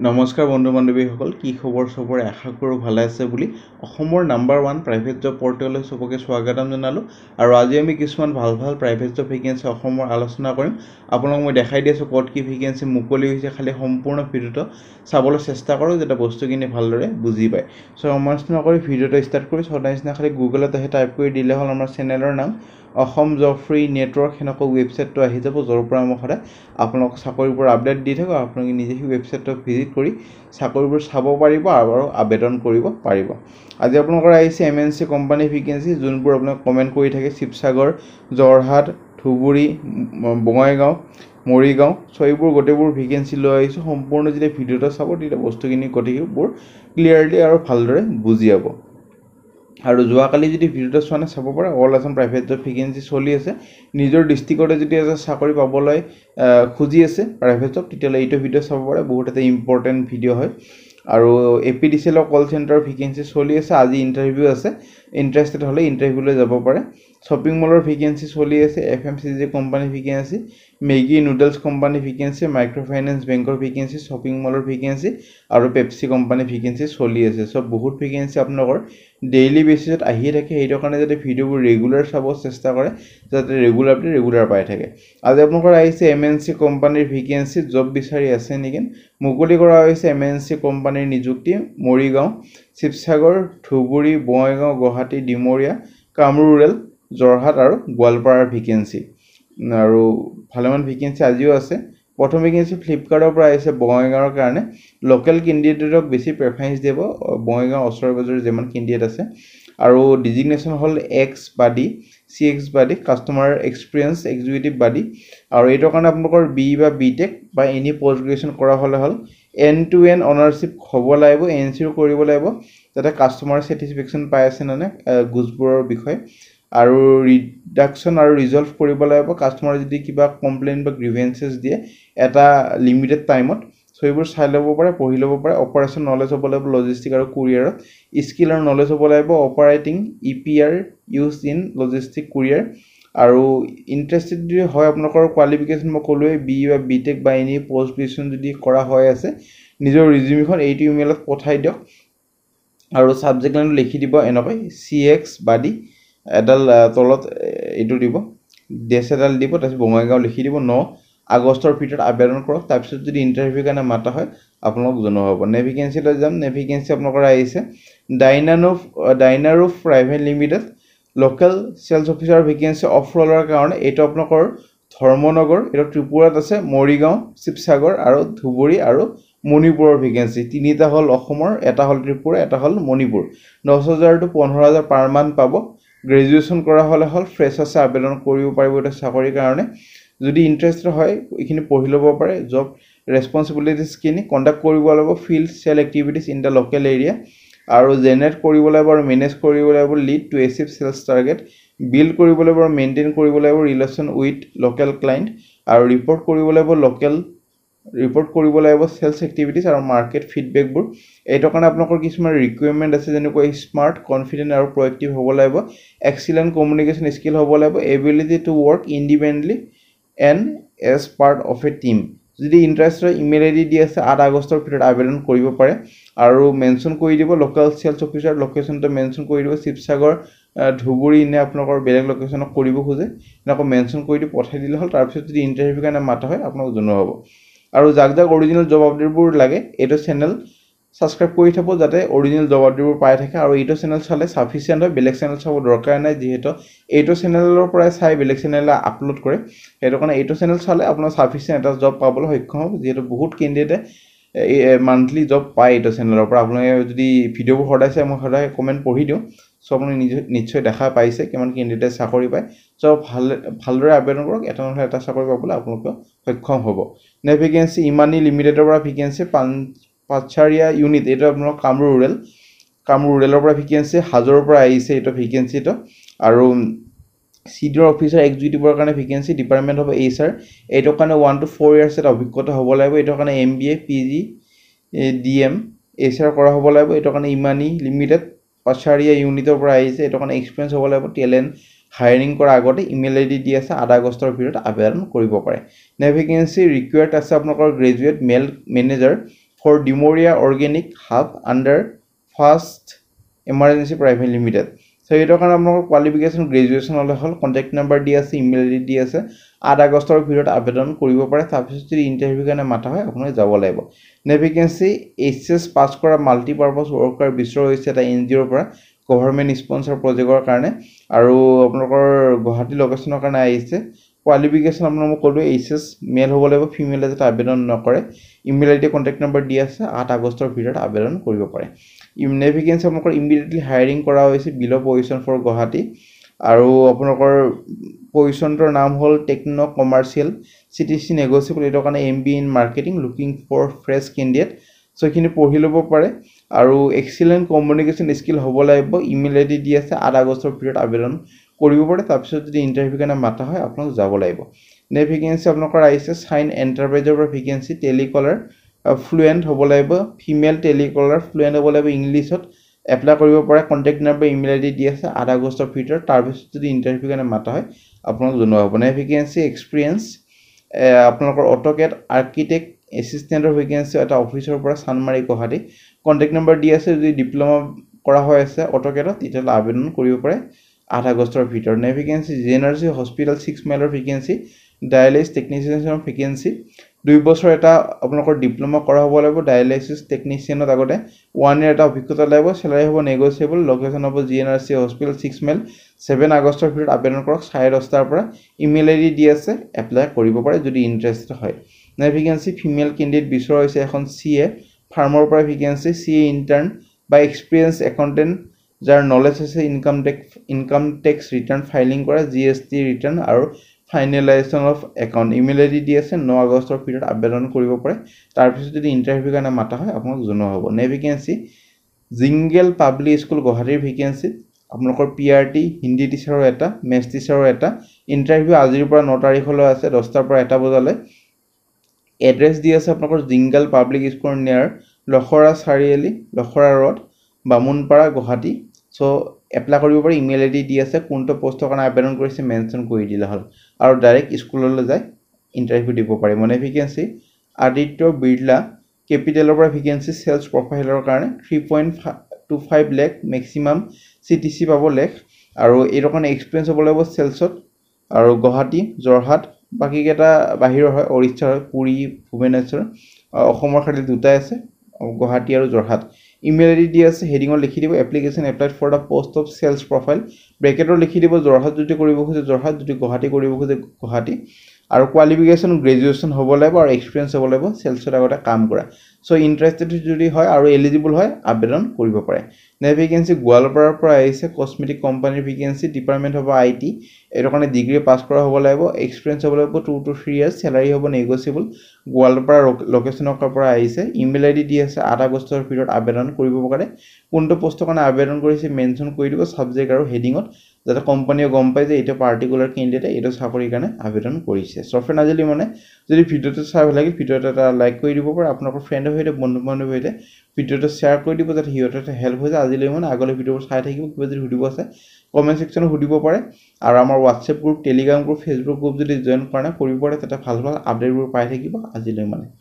নমস্কাৰ বন্ধু বান্ধৱীসকল কি খবৰ চবৰে আশা কৰোঁ ভালে আছে বুলি অসমৰ নাম্বাৰ ওৱান প্ৰাইভেট জব পৰ্টেললৈ চবকে স্বাগতম জনালোঁ আৰু আজি আমি কিছুমান ভাল ভাল প্ৰাইভেট জব ভেকেঞ্চি অসমৰ আলোচনা কৰিম আপোনালোকক মই দেখাই দি আছোঁ ক'ত কি ভেকেঞ্চি মুকলি হৈছে খালী সম্পূৰ্ণ ভিডিঅ'টো চাবলৈ চেষ্টা কৰোঁ যাতে বস্তুখিনি ভালদৰে বুজি পায় চ' আমাৰ নিচিনা কৰি ভিডিঅ'টো ষ্টাৰ্ট কৰি চ' নিচিনা খালি গুগলত আহি টাইপ কৰি দিলে হ'ল আমাৰ চেনেলৰ নাম অসম জব ফ্ৰী নেটৱৰ্ক সেনেকুৱা ৱেবছাইটটো আহি যাব য'ৰ পৰা মই সদায় আপোনালোকক চাকৰিৰ আপডেট দি থাকোঁ আপোনালোকে নিজে সেই ৱেবছাইটটো ভিজিট কৰি চাকৰিবোৰ চাব পাৰিব আৰু আবেদন কৰিব পাৰিব আজি আপোনালোকৰ আহিছে M N C company vacancy যোনবোৰ আপোনালোকে কমেণ্ট কৰি থাকে শিৱসাগৰ যোৰহাট ধুবুৰী বঙাইগাঁও মৰিগাঁও চ' এইবোৰ গোটেইবোৰ ভেকেঞ্চি লৈ আহিছোঁ সম্পূৰ্ণ যেতিয়া ভিডিঅ'টো চাব তেতিয়া বস্তুখিনি গোটেইবোৰ ক্লিয়াৰলি আৰু ভালদৰে বুজি যাব আৰু যোৱাকালি যদি ভিডিঅ'টো চোৱা নাই চাব পাৰে all Assam private job vacancy চলি আছে নিজৰ ডিষ্ট্ৰিক্টতে যদি এজন চাকৰি পাবলৈ খুজি আছে প্ৰাইভেট জব তেতিয়াহ'লে এইটো ভিডিঅ' চাব পাৰে বহুত এটা ইম্পৰ্টেণ্ট ভিডিঅ' হয় আৰু এ পি ডি চি এলৰ কল চেণ্টাৰৰ ভেকেঞ্চি চলি আছে আজি ইণ্টাৰভিউ আছে ইণ্টাৰেষ্টেড হ'লে ইণ্টাৰভিউলৈ যাব পাৰে শ্বপিং মলৰ ভেকেঞ্চি চলি আছে এফ এম চি জি কোম্পানীৰ ভেকেঞ্চি মেগী নুডলছ কোম্পানীৰ ভেকেঞ্চি মাইক্ৰ' ফাইনেন্স বেংকৰ ভেকেঞ্চি শ্বপিং মলৰ ভেকেঞ্চি আৰু পেপচি কোম্পানীৰ ভেকেঞ্চি চলি আছে চব বহুত ভেকেঞ্চি আপোনালোকৰ ডেইলি বেচিছত আহিয়ে থাকে সেইটো কাৰণে যাতে ভিডিঅ'বোৰ ৰেগুলাৰ চাব চেষ্টা কৰে যাতে ৰেগুলাৰ আপুনি ৰেগুলাৰ পাই থাকে আজি আপোনালোকৰ আহিছে এম এন চি কোম্পানীৰ ভেকেঞ্চি জব বিচাৰি আছে নেকি মুকলি কৰা হৈছে এম এন চি কোম্পানীৰ নিযুক্তি মৰিগাঁও শিৱসাগৰ ধুবুৰী বঙাইগাঁও গুৱাহাটী ডিমৰীয়া কামৰূপ ৰেল যোৰহাট আৰু গোৱালপাৰাৰ ভেকেঞ্চি আৰু ভালেমান ভেকেঞ্চি আজিও আছে প্ৰথম ভেকেঞ্চি ফ্লিপকাৰ্টৰ পৰা আহিছে বঙাইগাঁৱৰ কাৰণে লোকেল কেণ্ডিডেটক বেছি প্ৰেফাৰেঞ্চ দিব বঙাইগাঁও ওচৰে পাজৰে যিমান কেণ্ডিডেট আছে আৰু ডিজিগনেশ্যন হ'ল X buddy C X buddy customer experience executive buddy আৰু এইটোৰ কাৰণে আপোনালোকৰ বি বা বি টেক বা এনি পষ্ট গ্ৰেজুৱেশ্যন কৰা হ'লে হ'ল এন টু এন অ'নাৰশ্বিপ হ'ব লাগিব এনচিঅ' কৰিব লাগিব যাতে কাষ্টমাৰ ছেটিছফেকশ্যন পাই আছে নে গোজবোৰৰ বিষয়ে আৰু ৰিডাকশ্যন আৰু ৰিজল্ভ কৰিব লাগিব কাষ্টমাৰে যদি কিবা কমপ্লেইন বা গ্ৰিভেঞ্চেছ দিয়ে এটা লিমিটেড টাইমত চ' এইবোৰ চাই ল'ব পাৰে পঢ়ি ল'ব পাৰে অপাৰেশ্যন নলেজ হ'ব লাগিব লজিষ্টিক আৰু কুৰিয়াৰত স্কিল আৰু নলেজ হ'ব লাগিব operating E P R use in logistic courier আৰু ইণ্টাৰেষ্টেড যদি হয় আপোনালোকৰ কোৱালিফিকেশ্যন মই ক'লোৱেই বি ই বা বি টেক বা এনেই পষ্ট গ্ৰেজুৱেশ্যন যদি কৰা হৈ আছে নিজৰ ৰিজিউমখন এইটো ইমেইলত পঠাই দিয়ক আৰু ছাবজেক্ট লাইনটো লিখি দিব এনেকৈ চি এক্স বা ডি এডাল তলত এইটো দিব ডেছ এডাল দিব তাৰপিছত বঙাইগাঁও লিখি দিব ন আগষ্টৰ ভিতৰত আবেদন কৰক তাৰপিছত যদি ইণ্টাৰভিউৰ কাৰণে মাতা হয় আপোনালোক জনোৱা হ'ব নেভিকেঞ্চিলৈ যাম নেভিকেঞ্চি আপোনালোকৰ আহিছে ডাইনানোফ ডাইনাৰোফ private limited local sales officer vacancy অফ লোৱাৰ কাৰণে এইটো আপোনালোকৰ ধৰ্মনগৰ এইটো ত্ৰিপুৰাত আছে মৰিগাঁও শিৱসাগৰ আৰু ধুবুৰী আৰু মণিপুৰৰ ভেকেঞ্চি তিনিটা হ'ল অসমৰ এটা হ'ল ত্ৰিপুৰা এটা হ'ল মণিপুৰ দহ হাজাৰ টু পোন্ধৰ হাজাৰ পাৰ মান্থ পাব গ্ৰেজুৱেশ্যন কৰা হ'লে হ'ল ফ্ৰেছ আছে আবেদন কৰিব পাৰিব এতিয়া চাকৰিৰ কাৰণে যদি ইণ্টাৰেষ্ট হয় এইখিনি পঢ়ি ল'ব পাৰে জব ৰেছপনচিবিলিটিছখিনি কণ্ডাক্ট কৰিব লাগিব field sale activities in the local area আৰু জেনেৰেট কৰিব লাগিব আৰু মেনেজ কৰিব লাগিব lead to achieve sales target build কৰিব লাগিব আৰু মেইনটেইন কৰিব লাগিব ৰিলেশ্যন উইথ লোকেল ক্লাইণ্ট আৰু ৰিপৰ্ট কৰিব লাগিব লোকেল ৰিপৰ্ট কৰিব লাগিব চেলছ এক্টিভিটিছ আৰু মাৰ্কেট ফিডবেকবোৰ এইটো কাৰণে আপোনালোকৰ কিছুমান ৰিকুৱেৰমেণ্ট আছে যেনেকৈ স্মাৰ্ট কনফিডেণ্ট আৰু প্ৰয়েক্টিভ হ'ব লাগিব এক্সিলেণ্ট কমিউনিকেশ্যন স্কিল হ'ব লাগিব ability to work independently and as part of a team যদি ইণ্টাৰেষ্টৰ ইমেইল আই ডি দি আছে আঠ আগষ্টৰ ভিতৰত আবেদন কৰিব পাৰে আৰু মেনশ্যন কৰি দিব লোকেল চেলছ অফিচাৰ লোকেশ্যনটো মেনশ্যন কৰি দিব শিৱসাগৰ ধুবুৰী নে আপোনালোকৰ বেলেগ লোকেশ্যনত কৰিব খোজে এনেকৈ মেনশ্যন কৰি দি পঠাই দিলে হ'ল তাৰপিছত যদি ইণ্টাৰভিউ কাৰণে মাতা হয় আপোনালোক জনোৱা হ'ব আৰু যাক যাক অৰিজিনেল জব আপডেটবোৰ লাগে এইটো চেনেল ছাবস্ক্ৰাইব কৰি থ'ব যাতে অৰিজিনেল জবাবদিবোৰ পাই থাকে আৰু এইটো চেনেল চালে চাফিচিয়েণ্ট হয় বেলেগ চেনেল চাব দৰকাৰ নাই যিহেতু এইটো চেনেলৰ পৰাই চাই বেলেগ চেনেলে আপলোড কৰে সেইটো কাৰণে এইটো চেনেল চালে আপোনাৰ চাফিচিয়েণ্ট এটা জব পাবলৈ সক্ষম হ'ব যিহেতু বহুত কেণ্ডিডেটে এই মান্থলি জব পায় এইটো চেনেলৰ পৰা আপোনালোকে যদি ভিডিঅ'বোৰ সদায় চাই মই সদায় কমেণ্ট পঢ়ি দিওঁ চ' আপুনি নিজে নিশ্চয় দেখা পাইছে কিমান কেণ্ডিডেটে চাকৰি পায় চ' ভাল ভালদৰে আবেদন কৰক এটা নহ'লে এটা চাকৰি পাবলৈ আপোনালোকে সক্ষম হ'ব নে ভেকেঞ্চি ইমানি লিমিটেডৰ পৰা ভেকেঞ্চি পাঁচ পাটচাৰিয়া ইউনিট এইটো আপোনাৰ কামৰূপ ৰুৰেল কামৰূপ ৰুৰেলৰ পৰা ভেকেঞ্চি হাজৰৰ পৰা আহিছে এইটো ভেকেঞ্চি এইটো আৰু চি ডি অ' অফিচাৰ এক্সিকিউটিভৰ কাৰণে vacancy department of H R এইটোৰ কাৰণে ওৱান টু ফ'ৰ ইয়াৰ্ছ এটা অভিজ্ঞতা হ'ব লাগিব এইটোৰ কাৰণে M B A P G D M H R কৰা হ'ব লাগিব এইটোৰ কাৰণে ইমানি লিমিটেড পাটচাৰিয়া ইউনিটৰ পৰা আহিছে এইটো কাৰণে এক্সপিৰিয়েঞ্চ হ'ব লাগিব টেলেণ্ট হায়াৰিং কৰাৰ আগতে ইমেইল আই ডি দি আছে আধা আগষ্টৰ ভিতৰত আবেদন কৰিব পাৰে নে ভেকেঞ্চি ৰিকুৱাৰ্ড আছে আপোনালোকৰ graduate male manager for Dimoria organic hub under first emergency private limited so' সেইটো কাৰণে আপোনালোকৰ কোৱালিফিকেশ্যন গ্ৰেজুৱেশ্যন হ'লে হ'ল কণ্টেক্ট নাম্বাৰ দি আছে ইমেইল আই ডি দি আছে আঠ আগষ্টৰ ভিতৰত আবেদন কৰিব পাৰে তাৰপিছত যদি ইণ্টাৰভিউ কাৰণে মাতা হয় আপোনালোকে যাব লাগিব নেভিকেঞ্চি এইচ এছ পাছ কৰা মাল্টিপাৰ্পাছ ৱৰ্কাৰ বিচৰা হৈছে এটা এন জি অ'ৰ পৰা গভৰ্ণমেণ্ট স্পন্সাৰ প্ৰজেক্টৰ কাৰণে আৰু আপোনালোকৰ গুৱাহাটী লোকেশ্যনৰ কাৰণে আহিছে কোৱালিফিকেশ্যন আপোনাৰ মই ক'লোঁ এইচ এছ মেল হ'ব লাগিব ফিমেলে যাতে আবেদন নকৰে email I D contact number দি আছে আঠ আগষ্টৰ ভিতৰত আবেদন কৰিব পাৰে ইমনেফিকেঞ্চি আপোনালোকৰ ইমিডিয়েটলি হায়াৰিং কৰা হৈছে বিল' পজিশ্যন ফৰ গুৱাহাটী আৰু আপোনালোকৰ পজিশ্যনটোৰ নাম হ'ল techno' commercial C T C negotiable এইটো কাৰণে M B in marketing looking for fresh candidate so' এইখিনি পঢ়ি ল'ব পাৰে আৰু এক্সিলেণ্ট কমিউনিকেশ্যন স্কিল হ'ব লাগিব ইমেইল আই ডি দি আছে আঠ আগষ্টৰ ভিতৰত আবেদন কৰিব পাৰে তাৰপিছত যদি ইণ্টাৰভিউ কাৰণে মাতা হয় আপোনালোক যাব লাগিব নেক্সট ভেকেঞ্চি আপোনালোকৰ আহিছে চাইন এণ্টাৰপ্ৰাইজৰ পৰা ভেকেঞ্চি টেলিকলাৰ ফ্লুৱেণ্ট হ'ব লাগিব ফিমেল টেলিকলাৰ ফ্লুৱেণ্ট হ'ব লাগিব ইংলিছত এপ্লাই কৰিব পাৰে contact number email I D দি আছে আঠ আগষ্টৰ ভিতৰত তাৰপিছত যদি ইণ্টাৰভিউ কাৰণে মাতা হয় আপোনালোক জনোৱা হ'ব নেক্সট ভেকেঞ্চি এক্সপিৰিয়েঞ্চ আপোনালোকৰ অট'কেট আৰ্কিটেক্ট এছিষ্টেণ্টৰ ভেকেঞ্চি এটা অফিচৰ পৰা চানমাৰী গুৱাহাটী কণ্টেক্ট নাম্বাৰ দি আছে যদি ডিপ্ল'মা কৰা হৈ আছে অট'কেটত তেতিয়াহ'লে আবেদন কৰিব পাৰে আঠ আগষ্টৰ ভিতৰত নে vacancy G N R C hospital six মাইলৰ ভেকেঞ্চি ডায়েলাইছ টেকনিচিয়ানৰ ভেকেঞ্চি দুই বছৰ এটা আপোনালোকৰ ডিপ্ল'মা কৰা হ'ব লাগিব ডায়েলাইছিছ টেকনিচিয়ানত আগতে ওৱান ইয়েৰ এটা অভিজ্ঞতা লাগিব চেলাৰী হ'ব নেগচিয়েবল লোকেশ্যন হ'ব G N R C hospital six mile seven আগষ্টৰ ভিতৰত আবেদন কৰক চাৰে দহটাৰ পৰা ইমেইল আই ডি দি আছে এপ্লাই কৰিব পাৰে যদি ইণ্টাৰেষ্টেড হয় নে ভেকেঞ্চি ফিমেল কেণ্ডিডেট বিচৰা হৈছে এখন চি এ ফাৰ্মৰ পৰা ভেকেঞ্চি চি এ ইণ্টাৰ্ণ বা এক্সপিৰিয়েঞ্চ একাউণ্টেণ্ট যাৰ নলেজ আছে income tax income tax return filing কৰা জি এছ টি ৰিটাৰ্ণ আৰু finalisation of account email I D দি আছে ন আগষ্টৰ ভিতৰত আবেদন কৰিব পাৰে তাৰপিছত যদি ইণ্টাৰভিউৰ কাৰণে মতা হয় আপোনাক জনোৱা হ'ব নে ভেকেঞ্চি জিংগেল পাব্লিক স্কুল গুৱাহাটীৰ ভেকেঞ্চিত আপোনালোকৰ পি আৰ টি হিন্দী টিচাৰৰ এটা মেথছ টিচাৰৰ এটা ইণ্টাৰভিউ আজিৰ পৰা ন তাৰিখলৈ আছে দহটাৰ পৰা এটা বজালৈ এড্ৰেছ দি আছে আপোনালোকৰ জিংগেল public school near Lokhra Chariali Lokhra road Bamunpara Guwahati চ' এপ্লাই কৰিব পাৰি ইমেইল আই ডি দি আছে কোনটো পষ্টৰ কাৰণে আবেদন কৰিছে মেনশ্যন কৰি দিলে হ'ল আৰু ডাইৰেক্ট স্কুললৈ যায় ইণ্টাৰভিউ দিব পাৰি মানে ভেকেঞ্চি আদিত্য বিৰলা কেপিটেলৰ পৰা ভেকেঞ্চি চেলছ প্ৰফাইলৰ কাৰণে থ্ৰী পইণ্ট ফা two five lakh maximum C T C পাব লেখ আৰু এইটো কাৰণে এক্সপিৰিয়েঞ্চ হ'ব লাগিব চেলছত আৰু গুৱাহাটী যোৰহাট বাকীকেইটা বাহিৰৰ হয় উৰিষ্যাৰ হয় পুৰী ভুৱনেশ্বৰ অসমৰ খালী দুটাই আছে গুৱাহাটী আৰু যোৰহাট ইমেইল আইডি ডি দি আছে হেডিঙত লিখি দিব application applied for the post of sales profile ব্ৰেকেটৰ লিখি দিব যোৰহাট যদি কৰিব খোজে যোৰহাট যদি গুৱাহাটী কৰিব খোজে গুৱাহাটী আৰু কোৱালিফিকেশ্যন গ্ৰেজুৱেশ্যন হ'ব লাগিব আৰু এক্সপিৰিয়েঞ্চ হ'ব লাগিব চেলছত আগতে কাম কৰা চ' ইণ্টাৰেষ্টেড যদি হয় আৰু এলিজিবল হয় আবেদন কৰিব পাৰে নে ভেকেঞ্চি গোৱালপাৰাৰ পৰা আহিছে কস্মেটিক কোম্পানীৰ ভেকেঞ্চি ডিপাৰ্টমেণ্ট হ'ব আই টি এইটো কাৰণে ডিগ্ৰী পাছ কৰা হ'ব লাগিব এক্সপিৰিয়েঞ্চ হ'ব লাগিব two two three years salary হ'ব নেগচিয়েবল গোৱালপাৰা লোকেশ্যনৰ পৰা আহিছে ইমেইল আই ডি দি আছে আঠ আগষ্টৰ ভিতৰত আবেদন কৰিব পাৰে কোনটো পষ্টৰ কাৰণে আবেদন কৰিছে মেনশ্যন কৰি দিব ছাবজেক্ট আৰু হেডিঙত যাতে কোম্পানীয়ে গম পায় যে এইটো পাৰ্টিকুলাৰ কেণ্ডিডেটে এইটো চাকৰিৰ কাৰণে আবেদন কৰিছে ছফ্টৱেৰ আজিলৈ মানে যদি ভিডিঅ'টো চাই ভাল লাগে ভিডিঅ'টো এটা লাইক কৰি দিব পাৰে আপোনালোকৰ ফ্ৰেণ্ডৰ সৈতে বন্ধু বান্ধৱীৰ সৈতে ভিডিঅ'টো শ্বেয়াৰ কৰি দিব যাতে সিহঁতে এটা হেল্প হৈ যায় আজিলৈ মানে আগলৈ ভিডিঅ'বোৰ চাই থাকিব কিবা যদি সুধিব আছে কমেণ্ট ছেকশ্যনত সুধিব পাৰে আৰু আমাৰ WhatsApp group Telegram group Facebook group যদি জইন কৰা নাই কৰিব পাৰে তাতে ভাল ভাল আপডেটবোৰ পাই থাকিব আজিলৈ মানে